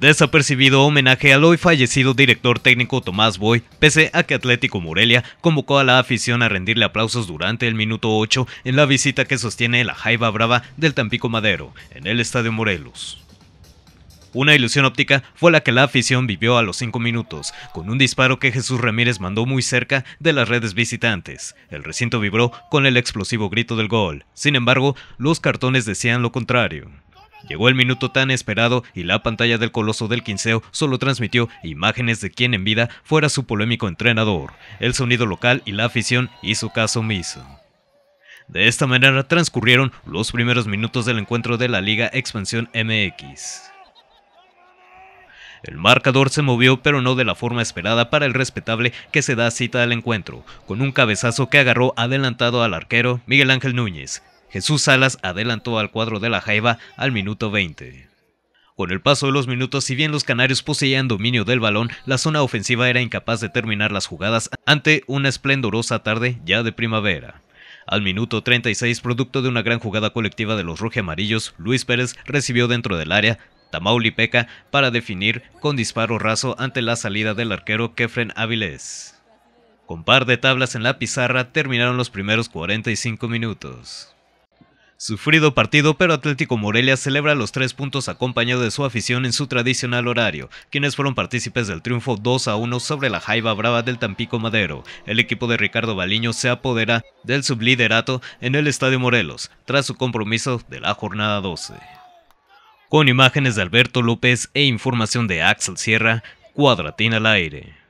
Desapercibido homenaje al hoy fallecido director técnico Tomás Boy, pese a que Atlético Morelia convocó a la afición a rendirle aplausos durante el minuto 8 en la visita que sostiene la Jaiba Brava del Tampico Madero, en el Estadio Morelos. Una ilusión óptica fue la que la afición vivió a los 5 minutos, con un disparo que Jesús Ramírez mandó muy cerca de las redes visitantes. El recinto vibró con el explosivo grito del gol, sin embargo, los cartones decían lo contrario. Llegó el minuto tan esperado y la pantalla del coloso del quinceo solo transmitió imágenes de quien en vida fuera su polémico entrenador. El sonido local y la afición hizo caso omiso. De esta manera transcurrieron los primeros minutos del encuentro de la Liga Expansión MX. El marcador se movió pero no de la forma esperada para el respetable que se da cita al encuentro, con un cabezazo que agarró adelantado al arquero Miguel Ángel Núñez, Jesús Salas adelantó al cuadro de la Jaiba al minuto 20. Con el paso de los minutos, si bien los canarios poseían dominio del balón, la zona ofensiva era incapaz de terminar las jugadas ante una esplendorosa tarde ya de primavera. Al minuto 36, producto de una gran jugada colectiva de los Rojiamarillos, Luis Pérez recibió dentro del área Tamaulipeca para definir con disparo raso ante la salida del arquero Kefren Avilés. Con par de tablas en la pizarra terminaron los primeros 45 minutos. Sufrido partido, pero Atlético Morelia celebra los tres puntos acompañado de su afición en su tradicional horario, quienes fueron partícipes del triunfo 2 a 1 sobre la Jaiba Brava del Tampico Madero. El equipo de Ricardo Baliño se apodera del subliderato en el Estadio Morelos, tras su compromiso de la jornada 12. Con imágenes de Alberto López e información de Axel Sierra, cuadratina al aire.